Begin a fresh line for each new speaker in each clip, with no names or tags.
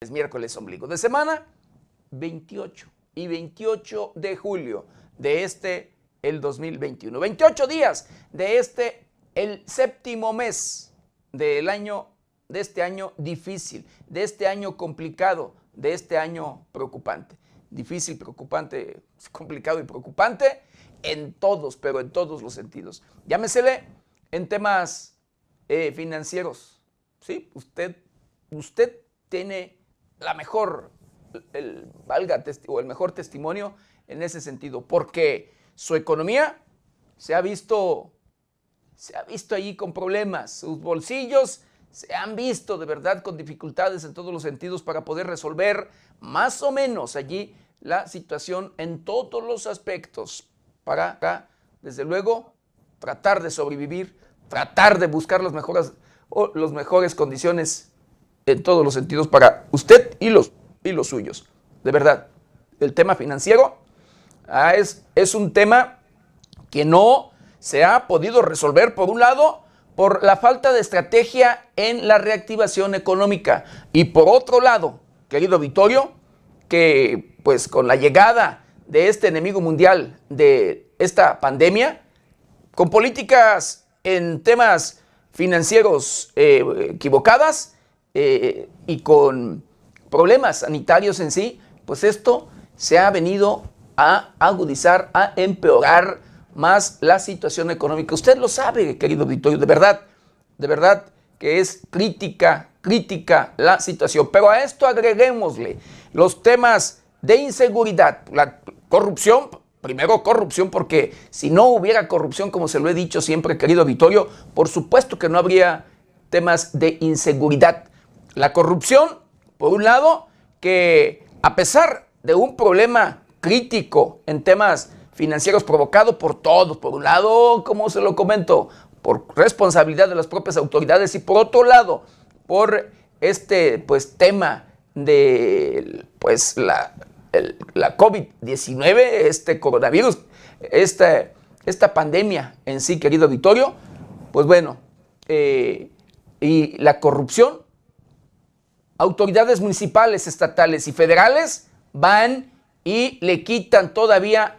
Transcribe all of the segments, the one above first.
Es miércoles ombligo de semana 28 y 28 de julio de este el 2021. 28 días de este el séptimo mes del año de este año difícil, de este año complicado, de este año preocupante. Difícil, preocupante, complicado y preocupante en todos, pero en todos los sentidos. Llámesele en temas eh, financieros. Sí, usted, usted tiene la mejor, el, valga, o el mejor testimonio en ese sentido, porque su economía se ha visto, se ha visto allí con problemas, sus bolsillos se han visto de verdad con dificultades en todos los sentidos para poder resolver más o menos allí la situación en todos los aspectos para, desde luego, tratar de sobrevivir, tratar de buscar las mejores, o las mejores condiciones en todos los sentidos para usted y los, y los suyos. De verdad, el tema financiero ah, es, es un tema que no se ha podido resolver, por un lado, por la falta de estrategia en la reactivación económica y por otro lado, querido Vittorio, que pues con la llegada de este enemigo mundial de esta pandemia, con políticas en temas financieros eh, equivocadas, eh, y con problemas sanitarios en sí, pues esto se ha venido a agudizar, a empeorar más la situación económica. Usted lo sabe, querido auditorio, de verdad, de verdad que es crítica, crítica la situación. Pero a esto agreguémosle los temas de inseguridad, la corrupción, primero corrupción, porque si no hubiera corrupción, como se lo he dicho siempre, querido Vittorio, por supuesto que no habría temas de inseguridad. La corrupción, por un lado, que a pesar de un problema crítico en temas financieros provocado por todos, por un lado, como se lo comento, por responsabilidad de las propias autoridades y por otro lado, por este pues tema de pues la, la COVID-19, este coronavirus, esta, esta pandemia en sí, querido auditorio, pues bueno, eh, y la corrupción autoridades municipales, estatales y federales van y le quitan todavía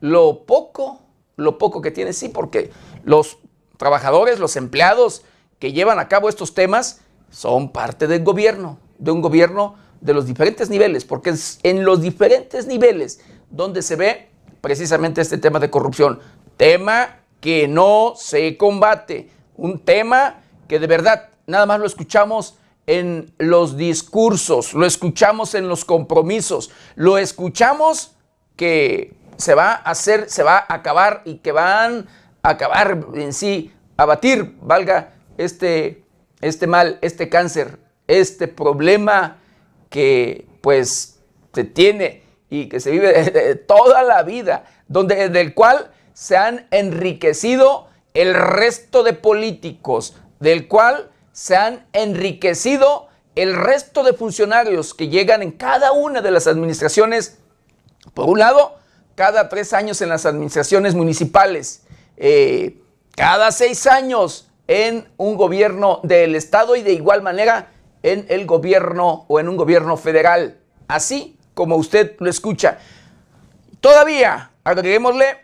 lo poco, lo poco que tiene, sí, porque los trabajadores, los empleados que llevan a cabo estos temas son parte del gobierno, de un gobierno de los diferentes niveles, porque es en los diferentes niveles donde se ve precisamente este tema de corrupción, tema que no se combate, un tema que de verdad nada más lo escuchamos en los discursos, lo escuchamos en los compromisos, lo escuchamos que se va a hacer, se va a acabar y que van a acabar en sí, abatir, valga este, este mal, este cáncer, este problema que pues se tiene y que se vive toda la vida, donde, del cual se han enriquecido el resto de políticos, del cual se han enriquecido el resto de funcionarios que llegan en cada una de las administraciones, por un lado, cada tres años en las administraciones municipales, eh, cada seis años en un gobierno del Estado y de igual manera en el gobierno o en un gobierno federal, así como usted lo escucha. Todavía, agreguémosle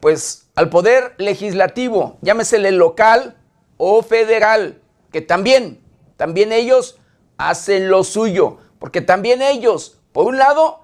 pues, al poder legislativo, llámesele local, o federal, que también, también ellos hacen lo suyo, porque también ellos, por un lado,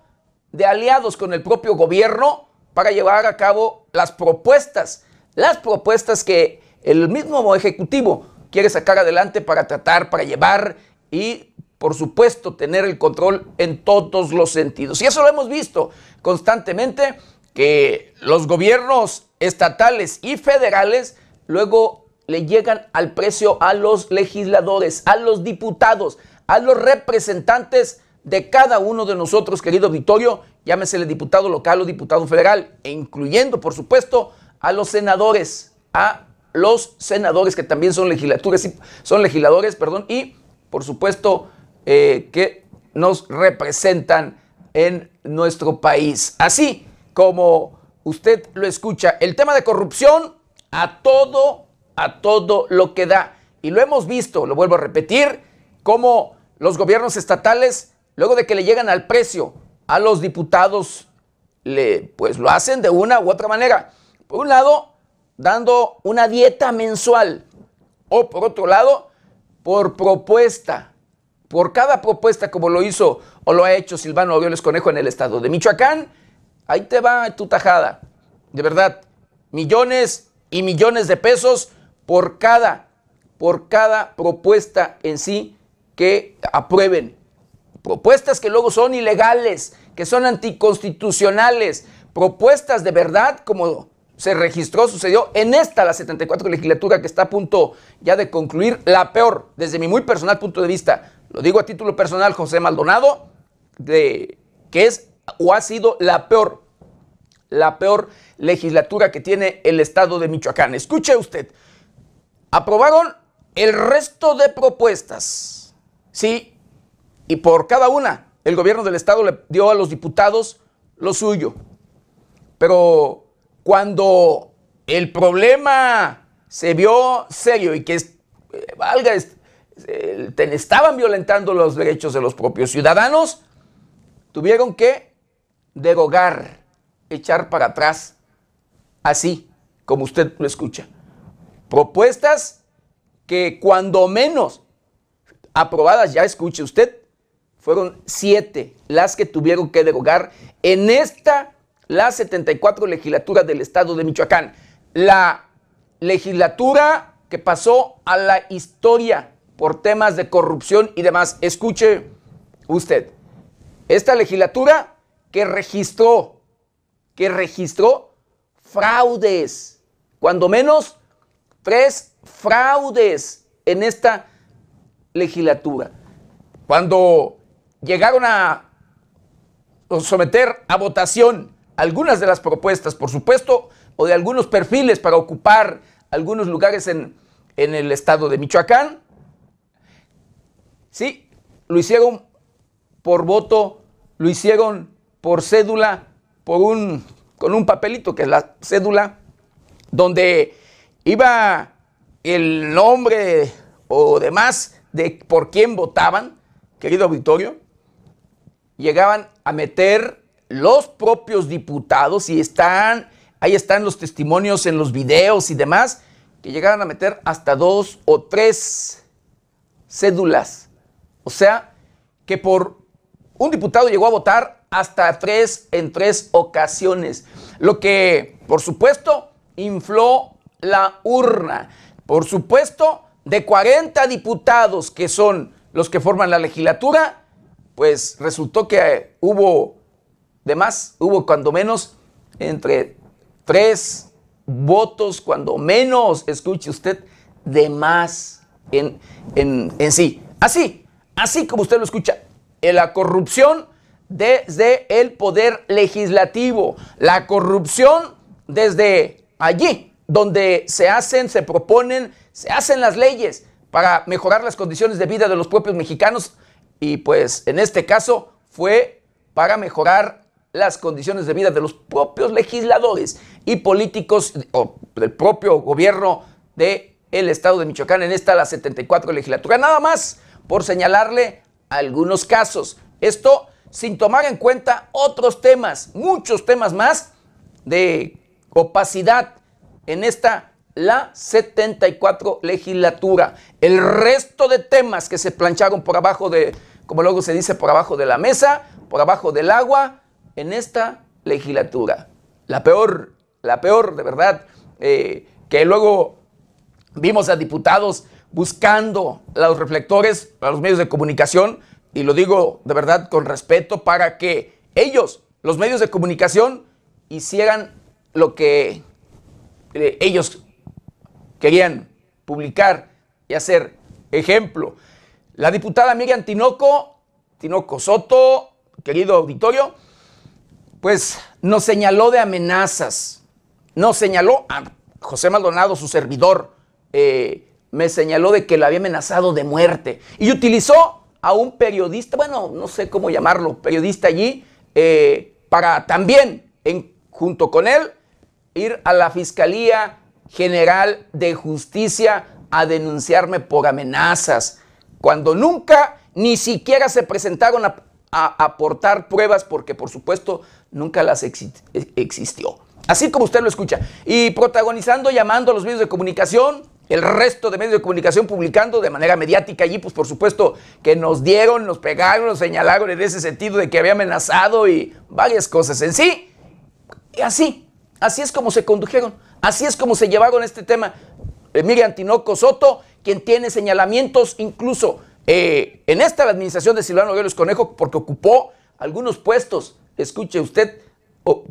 de aliados con el propio gobierno para llevar a cabo las propuestas, las propuestas que el mismo Ejecutivo quiere sacar adelante para tratar, para llevar y, por supuesto, tener el control en todos los sentidos. Y eso lo hemos visto constantemente, que los gobiernos estatales y federales luego le llegan al precio a los legisladores, a los diputados, a los representantes de cada uno de nosotros, querido Vitorio, llámese el diputado local o diputado federal, e incluyendo, por supuesto, a los senadores, a los senadores que también son legislaturas, son legisladores, perdón, y por supuesto eh, que nos representan en nuestro país. Así como usted lo escucha, el tema de corrupción a todo a todo lo que da. Y lo hemos visto, lo vuelvo a repetir, cómo los gobiernos estatales, luego de que le llegan al precio a los diputados, le, pues lo hacen de una u otra manera. Por un lado, dando una dieta mensual o por otro lado, por propuesta. Por cada propuesta como lo hizo o lo ha hecho Silvano Aureoles Conejo en el estado de Michoacán, ahí te va tu tajada. De verdad, millones y millones de pesos por cada, por cada propuesta en sí que aprueben. Propuestas que luego son ilegales, que son anticonstitucionales, propuestas de verdad como se registró, sucedió en esta, la 74 legislatura que está a punto ya de concluir, la peor, desde mi muy personal punto de vista, lo digo a título personal, José Maldonado, de, que es o ha sido la peor, la peor legislatura que tiene el estado de Michoacán. Escuche usted, aprobaron el resto de propuestas. Sí, y por cada una el gobierno del Estado le dio a los diputados lo suyo. Pero cuando el problema se vio serio y que eh, valga, eh, estaban violentando los derechos de los propios ciudadanos, tuvieron que derogar, echar para atrás, así como usted lo escucha. Propuestas que cuando menos aprobadas, ya escuche usted, fueron siete las que tuvieron que derogar en esta, la 74 legislatura del Estado de Michoacán. La legislatura que pasó a la historia por temas de corrupción y demás. Escuche usted, esta legislatura que registró, que registró fraudes, cuando menos Tres fraudes en esta legislatura. Cuando llegaron a someter a votación algunas de las propuestas, por supuesto, o de algunos perfiles para ocupar algunos lugares en, en el estado de Michoacán, sí, lo hicieron por voto, lo hicieron por cédula, por un, con un papelito que es la cédula, donde iba el nombre o demás de por quién votaban, querido auditorio, llegaban a meter los propios diputados y están, ahí están los testimonios en los videos y demás, que llegaban a meter hasta dos o tres cédulas. O sea, que por un diputado llegó a votar hasta tres en tres ocasiones, lo que, por supuesto, infló la urna. Por supuesto, de 40 diputados que son los que forman la legislatura, pues resultó que hubo, de más, hubo cuando menos entre tres votos, cuando menos, escuche usted, de más en, en, sí. Así, así como usted lo escucha, la corrupción desde el poder legislativo, la corrupción desde allí, donde se hacen, se proponen, se hacen las leyes para mejorar las condiciones de vida de los propios mexicanos y pues en este caso fue para mejorar las condiciones de vida de los propios legisladores y políticos o del propio gobierno del el estado de Michoacán en esta la 74 legislatura. Nada más por señalarle algunos casos. Esto sin tomar en cuenta otros temas, muchos temas más de opacidad en esta la 74 legislatura. El resto de temas que se plancharon por abajo de, como luego se dice, por abajo de la mesa, por abajo del agua, en esta legislatura. La peor, la peor, de verdad, eh, que luego vimos a diputados buscando los reflectores para los medios de comunicación, y lo digo de verdad con respeto, para que ellos, los medios de comunicación, hicieran lo que eh, ellos querían publicar y hacer ejemplo. La diputada Miriam Tinoco, Tinoco Soto, querido auditorio, pues nos señaló de amenazas, nos señaló a José Maldonado, su servidor, eh, me señaló de que lo había amenazado de muerte y utilizó a un periodista, bueno, no sé cómo llamarlo, periodista allí, eh, para también, en, junto con él, ir a la Fiscalía General de Justicia a denunciarme por amenazas, cuando nunca ni siquiera se presentaron a, aportar pruebas porque por supuesto nunca las existió. Así como usted lo escucha. Y protagonizando, llamando a los medios de comunicación, el resto de medios de comunicación publicando de manera mediática allí, pues por supuesto que nos dieron, nos pegaron, nos señalaron en ese sentido de que había amenazado y varias cosas en sí. Y así, Así es como se condujeron, así es como se llevaron este tema. Eh, Mire Antinoco Soto, quien tiene señalamientos incluso eh, en esta administración de Silvano Guerrero Conejo, porque ocupó algunos puestos, escuche usted,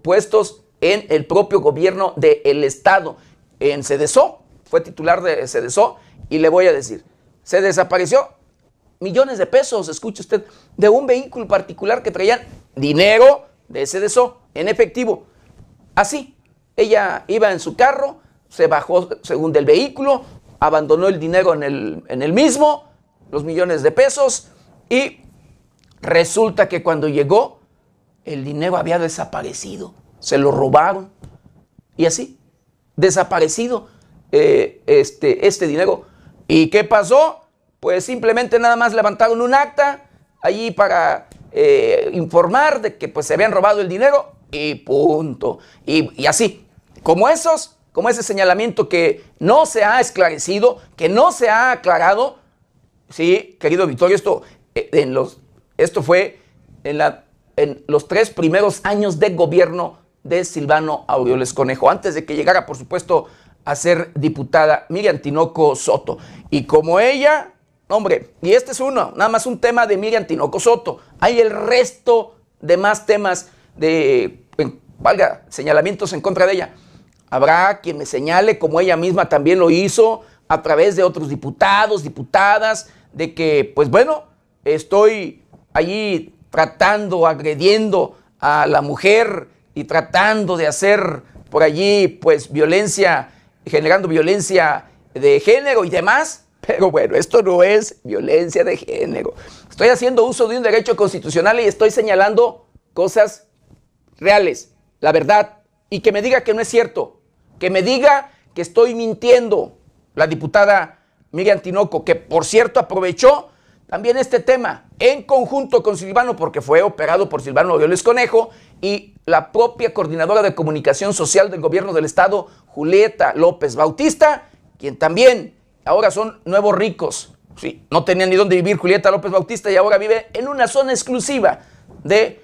puestos en el propio gobierno del Estado. En CDSO, fue titular de CDSO, y le voy a decir, se desapareció millones de pesos, escuche usted, de un vehículo particular que traían dinero de CDSO en efectivo. Así, ella iba en su carro, se bajó según del vehículo, abandonó el dinero en el, mismo, los millones de pesos, y resulta que cuando llegó, el dinero había desaparecido, se lo robaron. Y así, desaparecido eh, este, este dinero. ¿Y qué pasó? Pues simplemente nada más levantaron un acta allí para eh, informar de que pues, se habían robado el dinero y punto. y así, como esos, como ese señalamiento que no se ha esclarecido, que no se ha aclarado. Sí, querido Victorio, esto, eh, en los, esto fue en, en los tres primeros años de gobierno de Silvano Aureoles Conejo, antes de que llegara, por supuesto, a ser diputada Miriam Tinoco Soto. Y como ella, hombre, y este es uno, nada más un tema de Miriam Tinoco Soto. Hay el resto de más temas de, valga, señalamientos en contra de ella. Habrá quien me señale, como ella misma también lo hizo, a través de otros diputados, diputadas, de que, pues bueno, estoy allí tratando, agrediendo a la mujer y tratando de hacer por allí, pues, violencia, generando violencia de género y demás. Pero bueno, esto no es violencia de género. Estoy haciendo uso de un derecho constitucional y estoy señalando cosas reales, la verdad, y que me diga que no es cierto, que me diga que estoy mintiendo la diputada Miriam Tinoco, que por cierto aprovechó también este tema en conjunto con Silvano, porque fue operado por Silvano Violes Conejo y la propia coordinadora de comunicación social del gobierno del estado, Julieta López Bautista, quien también ahora son nuevos ricos. Sí, no tenía ni dónde vivir Julieta López Bautista y ahora vive en una zona exclusiva de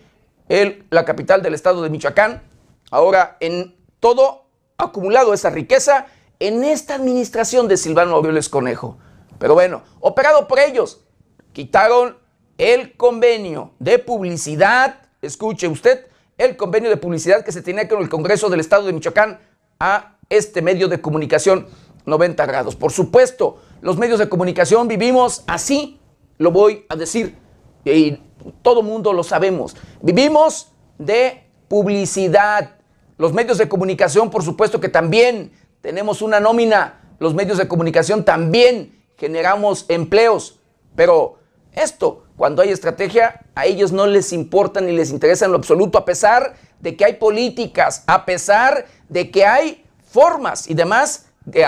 la capital del estado de Michoacán, ahora en todo acumulado esa riqueza en esta administración de Silvano Aureoles Conejo. Pero bueno, operado por ellos, quitaron el convenio de publicidad, escuche usted, el convenio de publicidad que se tenía con el Congreso del Estado de Michoacán a este medio de comunicación 90 grados. Por supuesto, los medios de comunicación vivimos así, lo voy a decir, y todo mundo lo sabemos. Vivimos de publicidad, los medios de comunicación, por supuesto que también tenemos una nómina. Los medios de comunicación también generamos empleos. Pero esto, cuando hay estrategia, a ellos no les importa ni les interesa en lo absoluto, a pesar de que hay políticas, a pesar de que hay formas y demás de que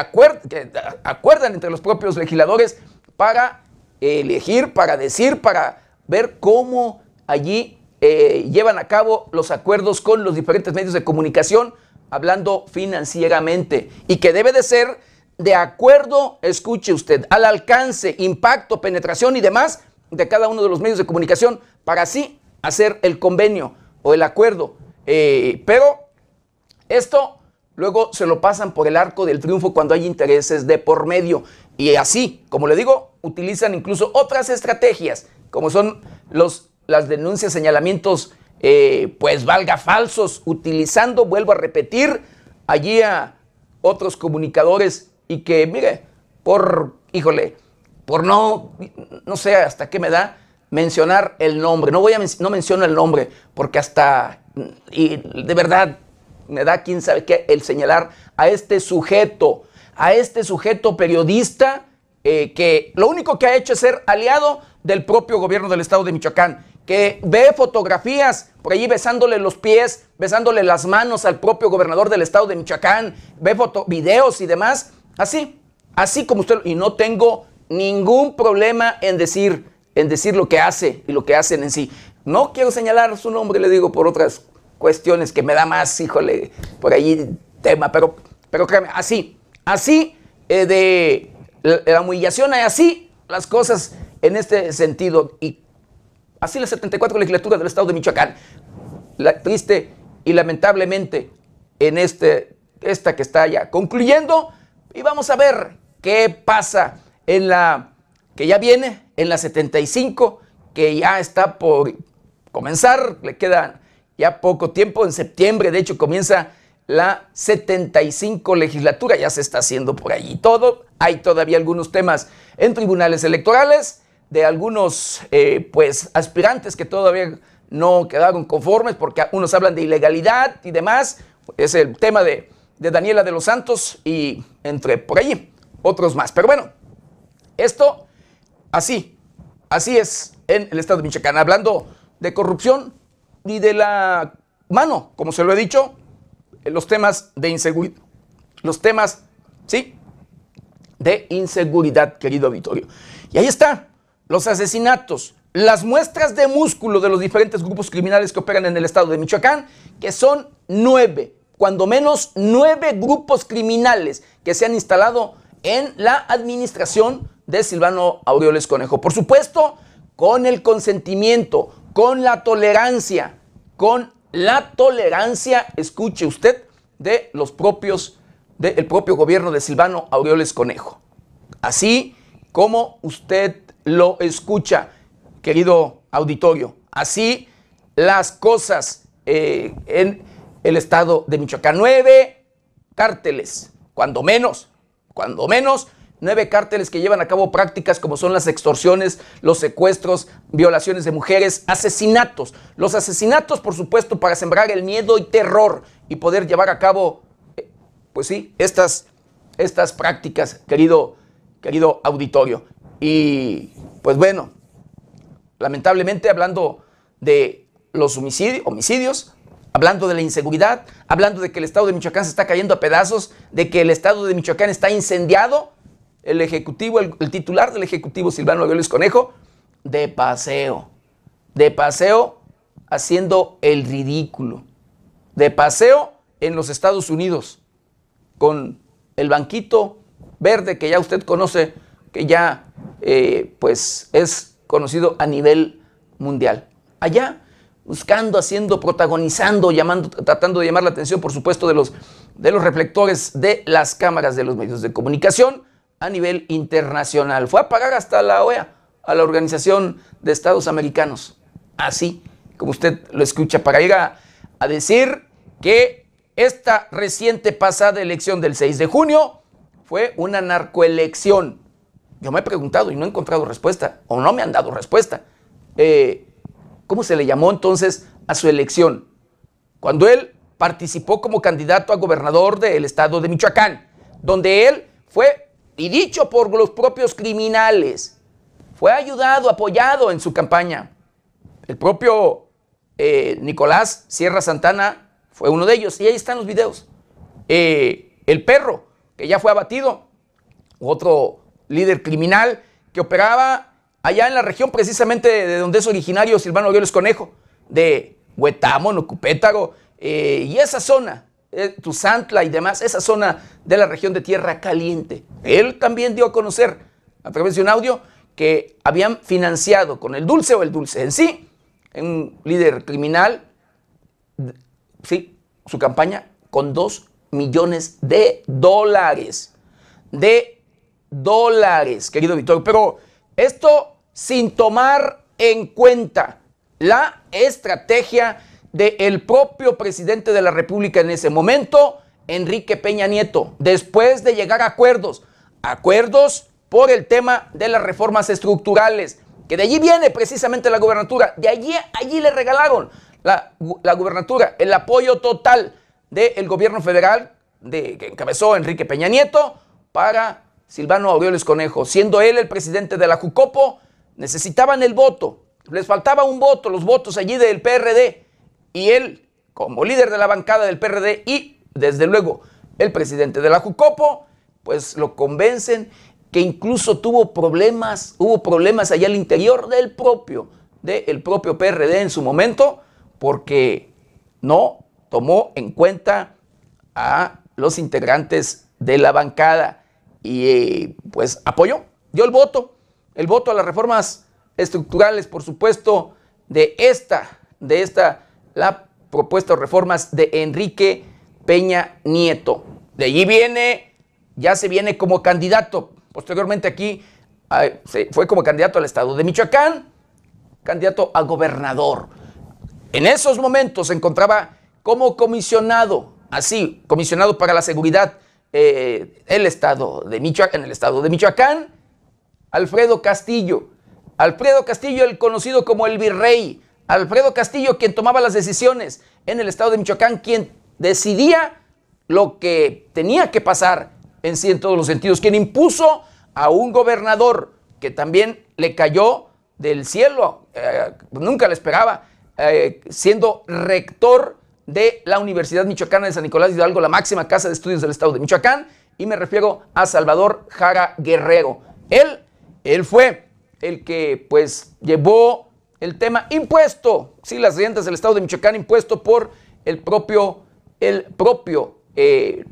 acuerdan entre los propios legisladores para elegir, para decir, para ver cómo allí eh, llevan a cabo los acuerdos con los diferentes medios de comunicación, hablando financieramente, y que debe de ser de acuerdo, escuche usted, al alcance, impacto, penetración y demás de cada uno de los medios de comunicación para así hacer el convenio o el acuerdo. Eh, pero esto luego se lo pasan por el arco del triunfo cuando hay intereses de por medio. Y así, como le digo, utilizan incluso otras estrategias, como son los las denuncias, señalamientos, eh, pues valga falsos, utilizando, vuelvo a repetir, allí a otros comunicadores y que, mire, por, híjole, por no, no sé hasta qué me da mencionar el nombre, no voy a, no menciono el nombre, porque hasta, y de verdad, me da quién sabe qué el señalar a este sujeto, a este sujeto periodista eh, que lo único que ha hecho es ser aliado del propio gobierno del estado de Michoacán que ve fotografías por allí besándole los pies, besándole las manos al propio gobernador del estado de Michoacán, ve foto, videos y demás, así, así como usted, y no tengo ningún problema en decir, en decir lo que hace y lo que hacen en sí. No quiero señalar su nombre, le digo, por otras cuestiones que me da más, híjole, por allí tema, pero, pero créame, así, así eh, de la, la humillación, así las cosas en este sentido. Y Así la 74 legislatura del Estado de Michoacán, la, triste y lamentablemente en este, esta que está ya concluyendo, y vamos a ver qué pasa en la que ya viene, en la 75, que ya está por comenzar, le queda ya poco tiempo, en septiembre de hecho comienza la 75 legislatura, ya se está haciendo por allí todo, hay todavía algunos temas en tribunales electorales, de algunos eh, pues aspirantes que todavía no quedaron conformes porque unos hablan de ilegalidad y demás. Es el tema de, de Daniela de los Santos y entre por allí otros más. Pero bueno, esto así, así es en el estado de Michoacán. Hablando de corrupción y de la mano, como se lo he dicho, eh, los temas de inseguridad, los temas, ¿sí? De inseguridad, querido auditorio. Y ahí está, los asesinatos, las muestras de músculo de los diferentes grupos criminales que operan en el estado de Michoacán, que son nueve, cuando menos nueve grupos criminales que se han instalado en la administración de Silvano Aureoles Conejo. Por supuesto, con el consentimiento, con la tolerancia, con la tolerancia, escuche usted, de los propios, del propio gobierno de Silvano Aureoles Conejo. Así como usted lo escucha, querido auditorio. Así las cosas eh, en el estado de Michoacán. Nueve cárteles, cuando menos, cuando menos, nueve cárteles que llevan a cabo prácticas como son las extorsiones, los secuestros, violaciones de mujeres, asesinatos. Los asesinatos, por supuesto, para sembrar el miedo y terror y poder llevar a cabo, eh, pues sí, estas, estas prácticas, querido, querido auditorio. Y pues bueno, lamentablemente hablando de los homicidios, hablando de la inseguridad, hablando de que el Estado de Michoacán se está cayendo a pedazos, de que el Estado de Michoacán está incendiado, el Ejecutivo, el, titular del Ejecutivo, Silvano Aureoles Conejo, de paseo, de paseo haciendo el ridículo, de paseo en los Estados Unidos, con el banquito verde que ya usted conoce que ya eh, pues es conocido a nivel mundial. Allá, buscando, haciendo, protagonizando, llamando, tratando de llamar la atención, por supuesto, de los, de los reflectores de las cámaras de los medios de comunicación a nivel internacional. Fue a pagar hasta la OEA, a la Organización de Estados Americanos. Así como usted lo escucha, para ir a decir que esta reciente pasada elección del 6 de junio fue una narcoelección yo me he preguntado y no he encontrado respuesta, o no me han dado respuesta. Eh, ¿Cómo se le llamó entonces a su elección? Cuando él participó como candidato a gobernador del estado de Michoacán, donde él fue, y dicho por los propios criminales, fue ayudado, apoyado en su campaña. El propio eh, Nicolás Sierra Santana fue uno de ellos, y ahí están los videos. Eh, el perro, que ya fue abatido, otro líder criminal que operaba allá en la región precisamente de donde es originario Silvano Aureoles Conejo, de Huetamo, Nocupétaro, eh, y esa zona, eh, Tuzantla y demás, esa zona de la región de Tierra Caliente. Él también dio a conocer a través de un audio que habían financiado con el dulce o el dulce en sí, un líder criminal, sí, su campaña con 2 millones de dólares de dólares, querido Víctor. Pero esto sin tomar en cuenta la estrategia del el propio presidente de la República en ese momento, Enrique Peña Nieto, después de llegar a acuerdos, acuerdos por el tema de las reformas estructurales, que de allí viene precisamente la gubernatura, de allí, allí le regalaron la, la gubernatura, el apoyo total del gobierno federal de, que encabezó Enrique Peña Nieto para Silvano Aureoles Conejo, siendo él el presidente de la Jucopo, necesitaban el voto, les faltaba un voto, los votos allí del PRD, y él, como líder de la bancada del PRD y, desde luego, el presidente de la Jucopo, pues lo convencen que incluso tuvo problemas, hubo problemas allá al interior del propio, del propio PRD en su momento, porque no tomó en cuenta a los integrantes de la bancada y pues apoyó, dio el voto, el voto a las reformas estructurales, por supuesto, de esta, de esta, la propuesta de reformas de Enrique Peña Nieto. De allí viene, ya se viene como candidato, posteriormente aquí ah, fue como candidato al estado de Michoacán, candidato a gobernador. En esos momentos se encontraba como comisionado, así, comisionado para la seguridad eh, el estado de Michoacán, en el estado de Michoacán, Alfredo Castillo. Alfredo Castillo, el conocido como el virrey. Alfredo Castillo, quien tomaba las decisiones en el estado de Michoacán, quien decidía lo que tenía que pasar en sí en todos los sentidos, quien impuso a un gobernador que también le cayó del cielo, eh, nunca le esperaba, eh, siendo rector de la Universidad Michoacana de San Nicolás Hidalgo, la máxima casa de estudios del estado de Michoacán, y me refiero a Salvador Jara Guerrero. Él, él fue el que pues llevó el tema impuesto, sí, las rentas del estado de Michoacán impuesto por el propio, el propio, eh,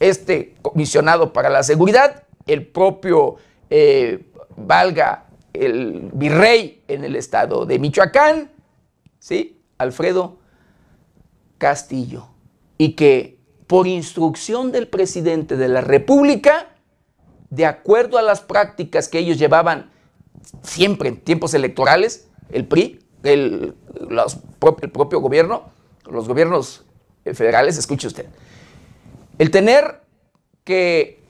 este comisionado para la seguridad, el propio, eh, valga, el virrey en el estado de Michoacán, ¿sí? Alfredo Castillo y que por instrucción del presidente de la República, de acuerdo a las prácticas que ellos llevaban siempre en tiempos electorales, el PRI, el, propio gobierno, los gobiernos federales, escuche usted, el tener que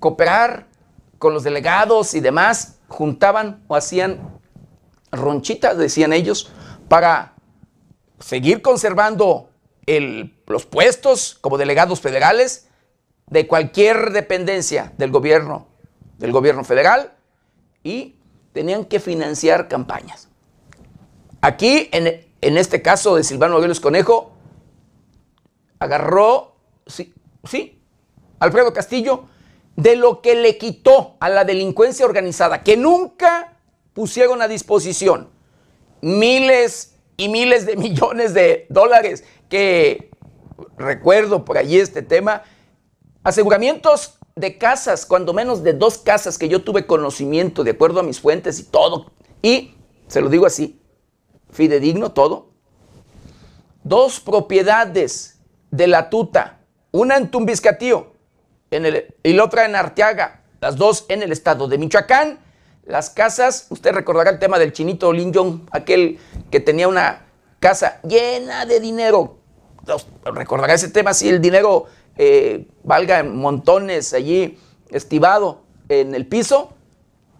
cooperar con los delegados y demás, juntaban o hacían ronchitas, decían ellos, para seguir conservando los puestos como delegados federales de cualquier dependencia del gobierno, del gobierno federal, y tenían que financiar campañas. Aquí, en, este caso de Silvano Aureoles Conejo, agarró, sí, sí, Alfredo Castillo, de lo que le quitó a la delincuencia organizada, que nunca pusieron a disposición miles y miles de millones de dólares que, recuerdo por allí este tema, aseguramientos de casas, cuando menos de dos casas que yo tuve conocimiento de acuerdo a mis fuentes y todo, y se lo digo así, fidedigno todo, dos propiedades de la tuta, una en Tumbiscatío en el, y la otra en Arteaga, las dos en el estado de Michoacán, las casas, usted recordará el tema del chinito Lin Jong, aquel que tenía una casa llena de dinero. Recordará ese tema, si el dinero eh, valga en montones allí, estivado en el piso.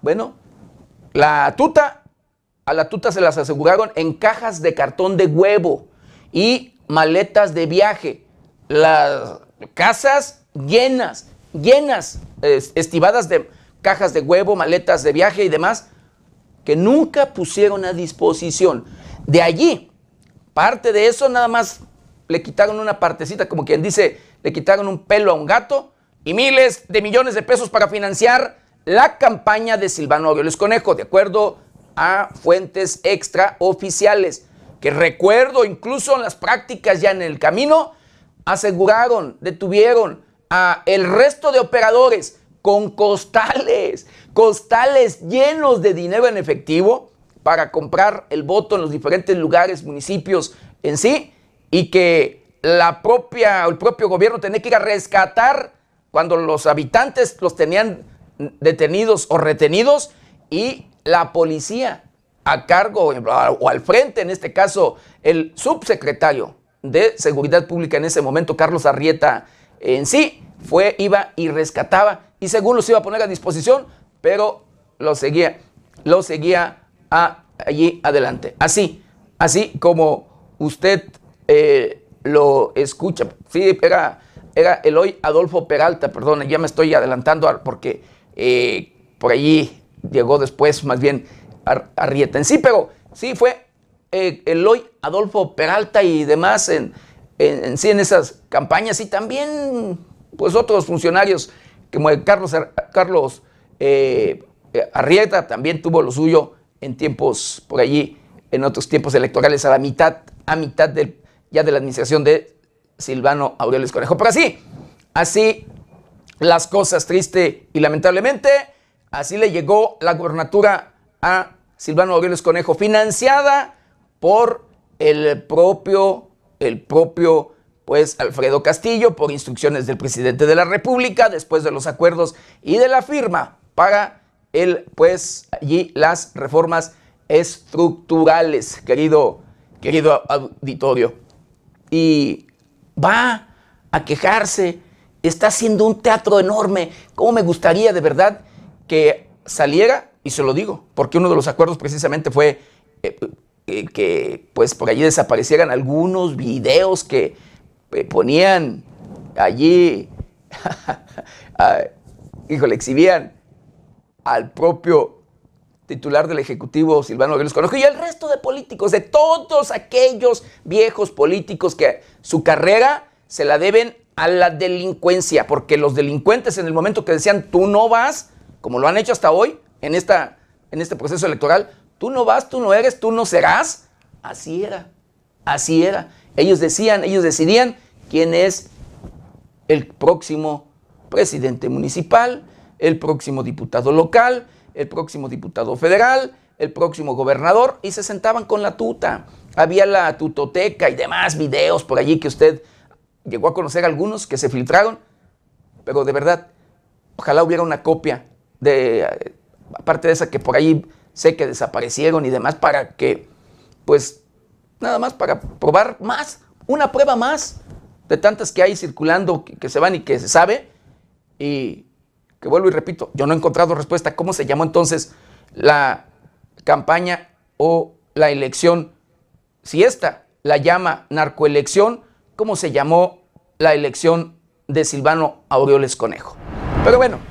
Bueno, la tuta, a la tuta se las aseguraron en cajas de cartón de huevo y maletas de viaje. Las casas llenas, llenas, estivadas de cajas de huevo, maletas de viaje y demás, que nunca pusieron a disposición. De allí, parte de eso nada más le quitaron una partecita, como quien dice, le quitaron un pelo a un gato y miles de millones de pesos para financiar la campaña de Silvano Aureoles Conejo, de acuerdo a fuentes extraoficiales, que recuerdo incluso en las prácticas ya en el camino, aseguraron, detuvieron a el resto de operadores con costales, costales llenos de dinero en efectivo para comprar el voto en los diferentes lugares, municipios en sí, y que la propia, el propio gobierno tenía que ir a rescatar cuando los habitantes los tenían detenidos o retenidos y la policía a cargo o al frente, en este caso, el subsecretario de Seguridad Pública en ese momento, Carlos Arrieta, en sí, fue, iba y rescataba y según los iba a poner a disposición, pero lo seguía, lo seguía allí adelante. Así, así como usted eh, lo escucha. Sí, era, era Eloy Adolfo Peralta, perdón, ya me estoy adelantando porque eh, por allí llegó después más bien En Sí, pero sí fue eh, Eloy Adolfo Peralta y demás en, en, sí en esas campañas y también pues otros funcionarios como Carlos, Carlos eh, Arrieta también tuvo lo suyo en tiempos por allí, en otros tiempos electorales, a la mitad, a mitad ya de la administración de Silvano Aureoles Conejo. Pero así, así las cosas, triste y lamentablemente, así le llegó la gubernatura a Silvano Aureoles Conejo, financiada por el propio, el propio pues Alfredo Castillo, por instrucciones del presidente de la República, después de los acuerdos y de la firma para él, pues, allí las reformas estructurales, querido, querido auditorio. Y va a quejarse, está haciendo un teatro enorme. ¿Cómo me gustaría de verdad que saliera? Y se lo digo, porque uno de los acuerdos precisamente fue eh, eh, que pues por allí desaparecieran algunos videos que eh, ponían allí, hijo le exhibían al propio titular del Ejecutivo, Silvano Aureoles Conejo, y al resto de políticos, de todos aquellos viejos políticos que su carrera se la deben a la delincuencia, porque los delincuentes en el momento que decían tú no vas, como lo han hecho hasta hoy en, esta, en este proceso electoral, tú no vas, tú no eres, tú no serás, así era, así era. Ellos decían, ellos decidían quién es el próximo presidente municipal, el próximo diputado local, el próximo diputado federal, el próximo gobernador, y se sentaban con la tuta. Había la tutoteca y demás videos por allí que usted llegó a conocer algunos que se filtraron, pero de verdad, ojalá hubiera una copia de, aparte de esa que por ahí sé que desaparecieron y demás, para que pues nada más para probar más, una prueba más de tantas que hay circulando, que, se van y que se sabe. Y que vuelvo y repito, yo no he encontrado respuesta. ¿Cómo se llamó entonces la campaña o la elección? Si esta la llama narcoelección, ¿cómo se llamó la elección de Silvano Aureoles Conejo? Pero bueno,